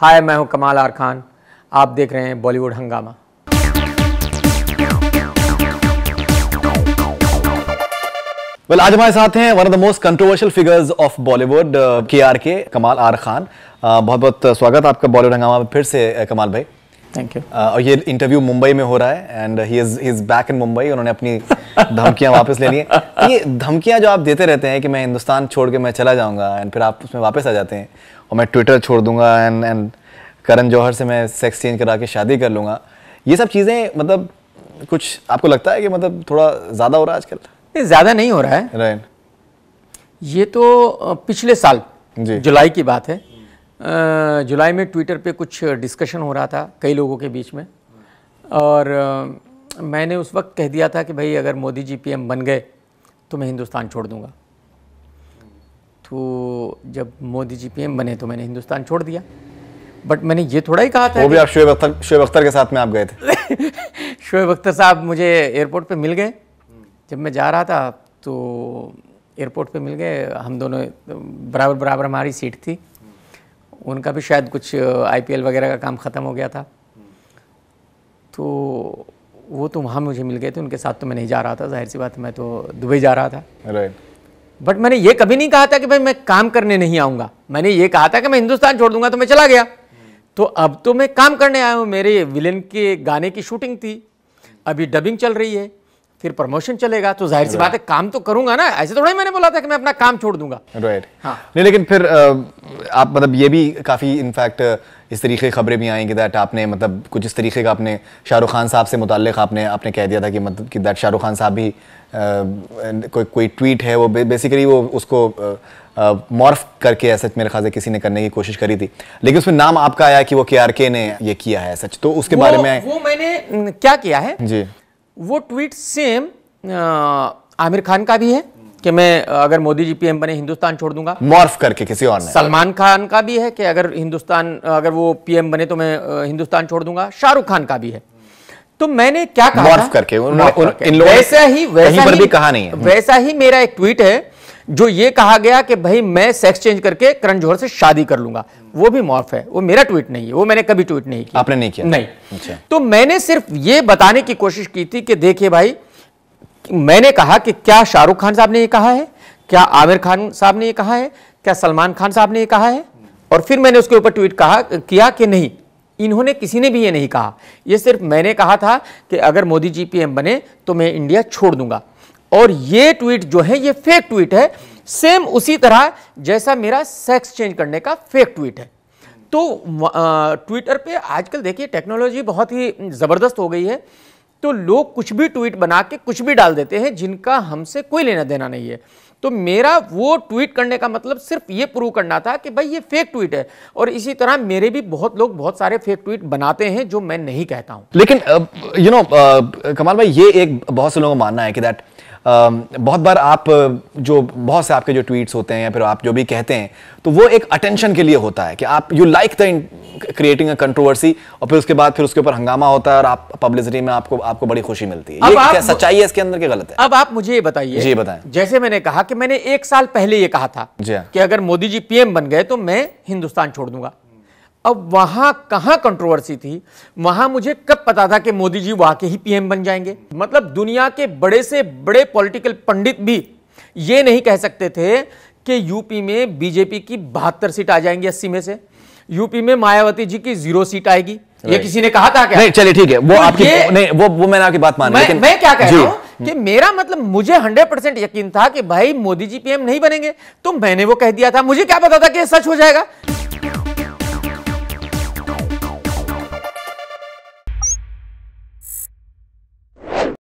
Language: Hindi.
हाय मैं हूं कमाल आर खान आप देख रहे हैं बॉलीवुड हंगामा वेल well, आज हमारे साथ हैं one of the most controversial figures of Bollywood के आर के कमाल आर खान uh, बहुत बहुत स्वागत आपका बॉलीवुड हंगामा में फिर से uh, कमाल भाई थैंक यू uh, और ये इंटरव्यू मुंबई में हो रहा है and he is is back in Mumbai उन्होंने अपनी धमकियां वापस ले ली हैं ये धमकियां जो आप देते रहते हैं कि मैं हिंदुस्तान छोड़ के मैं चला जाऊंगा एंड फिर आप उसमें वापस आ जाते हैं और मैं ट्विटर छोड़ दूंगा एंड एंड करण जौहर से मैं सेक्स चेंज करा के शादी कर लूँगा ये सब चीज़ें मतलब कुछ आपको लगता है कि मतलब थोड़ा ज़्यादा हो रहा है आजकल नहीं ज़्यादा नहीं हो रहा है राइट ये तो पिछले साल जुलाई की बात है जुलाई में ट्विटर पे कुछ डिस्कशन हो रहा था कई लोगों के बीच में और मैंने उस वक्त कह दिया था कि भाई अगर मोदी जी पीएम बन गए तो मैं हिंदुस्तान छोड़ दूंगा तो जब मोदी जी पीएम बने तो मैंने हिंदुस्तान छोड़ दिया बट मैंने ये थोड़ा ही कहा था वो भी आप शोएब अख्तर शोएब अख्तर के साथ में आप गए थे शोएब अख्तर साहब मुझे एयरपोर्ट पे मिल गए जब मैं जा रहा था तो एयरपोर्ट पे मिल गए हम दोनों बराबर बराबर हमारी सीट थी उनका भी शायद कुछ आईपीएल वगैरह का काम ख़त्म हो गया था तो वो तो वहाँ मुझे मिल गए थे उनके साथ तो मैं नहीं जा रहा था जाहिर सी बात मैं तो दुबई जा रहा था राइट बट मैंने ये कभी नहीं कहा था कि भाई मैं काम करने नहीं आऊँगा मैंने ये कहा था कि मैं हिंदुस्तान छोड़ दूंगा तो मैं चला गया तो अब तो मैं काम करने आया हूँ मेरे विलेन के गाने की शूटिंग थी अभी डबिंग चल रही है फिर प्रमोशन चलेगा तो जाहिर सी बात है काम तो करूंगा ना ऐसे थोड़ा ही मैंने बोला था कि मैं अपना काम छोड़ दूंगा राइट right. हाँ नहीं लेकिन फिर आप मतलब ये भी काफ़ी इनफैक्ट इस तरीके की खबरें भी आएंगी दैट आपने मतलब कुछ इस तरीके का आपने शाहरुख खान साहब से मुतल आपने आपने कह दिया था कि मतलब कि दैट शाहरुख खान साहब भी कोई कोई ट्वीट है वो बेसिकली वो उसको मॉर्फ करके ऐसा मेरे ख्याल से किसी ने करने की कोशिश करी थी लेकिन उसमें नाम आपका आया कि वो के ने ये किया है सच तो उसके वो, बारे में वो मैंने क्या किया है जी वो ट्वीट सेम आमिर खान का भी है कि मैं अगर मोदी जी पीएम बने हिंदुस्तान छोड़ दूंगा मॉर्फ करके किसी और सलमान खान का भी है कि अगर हिंदुस्तान अगर वो पीएम बने तो मैं हिंदुस्तान छोड़ दूंगा शाहरुख खान का भी है तो मैंने क्या कहा मॉर्फ करके इन वैसा ही वैसा ही, पर भी कहा नहीं है वैसा ही मेरा एक ट्वीट है जो ये कहा गया कि भाई मैं सेक्स चेंज करके करण जौहर से शादी कर लूंगा वो भी मॉर्फ है वो मेरा ट्वीट नहीं है वो मैंने कभी ट्वीट नहीं किया आपने नहीं किया नहीं अच्छा। तो मैंने सिर्फ ये बताने की कोशिश की थी कि देखिए भाई मैंने कहा कि क्या शाहरुख खान साहब ने यह कहा है क्या आमिर खान साहब ने यह कहा है क्या सलमान खान साहब ने यह कहा है और फिर मैंने उसके ऊपर ट्वीट कहा किया कि नहीं इन्होंने किसी ने भी ये नहीं कहा यह सिर्फ मैंने कहा था कि अगर मोदी जी पीएम बने तो मैं इंडिया छोड़ दूंगा और ये ट्वीट जो है ये फेक ट्वीट है सेम उसी तरह जैसा मेरा सेक्स चेंज करने का फेक ट्वीट है तो ट्विटर पे आजकल देखिए टेक्नोलॉजी बहुत ही ज़बरदस्त हो गई है तो लोग कुछ भी ट्वीट बना के कुछ भी डाल देते हैं जिनका हमसे कोई लेना देना नहीं है तो मेरा वो ट्वीट करने का मतलब सिर्फ ये प्रूव करना था कि भाई ये फेक ट्वीट है और इसी तरह मेरे भी बहुत लोग बहुत सारे फेक ट्वीट बनाते हैं जो मैं नहीं कहता हूँ लेकिन you uh, know you know, uh, कमाल भाई ये एक बहुत से लोगों का मानना है कि दैट that... बहुत बार आप जो बहुत से आपके जो ट्वीट्स होते हैं या फिर आप जो भी कहते हैं तो वो एक अटेंशन के लिए होता है कि आप you like the creating a controversy और फिर उसके बाद फिर उसके ऊपर हंगामा होता है और आप पब्लिसिटी में आपको आपको बड़ी खुशी मिलती है ये क्या सच्चाई है इसके अंदर के गलत है अब आप मुझे ये बताइए जी बताएं जैसे मैंने कहा कि मैंने एक साल पहले ये कहा था कि अगर मोदी जी पीएम बन गए तो मैं हिंदुस्तान छोड़ दूंगा अब वहां कहां कंट्रोवर्सी थी वहां मुझे कब पता था कि मोदी जी वहां के ही पीएम बन जाएंगे मतलब दुनिया के बड़े से बड़े पॉलिटिकल पंडित भी ये नहीं कह सकते थे कि यूपी में बीजेपी की बहत्तर सीट आ जाएंगी अस्सी में से यूपी में मायावती जी की जीरो सीट आएगी ये किसी ने कहा था क्या नहीं चलिए ठीक है वो तो आपकी नहीं वो वो मैंने आपकी बात मान मैं, लेकिन मैं क्या कह रहा हूं कि मेरा मतलब मुझे 100 परसेंट यकीन था कि भाई मोदी जी पीएम नहीं बनेंगे तो मैंने वो कह दिया था मुझे क्या पता था कि सच हो जाएगा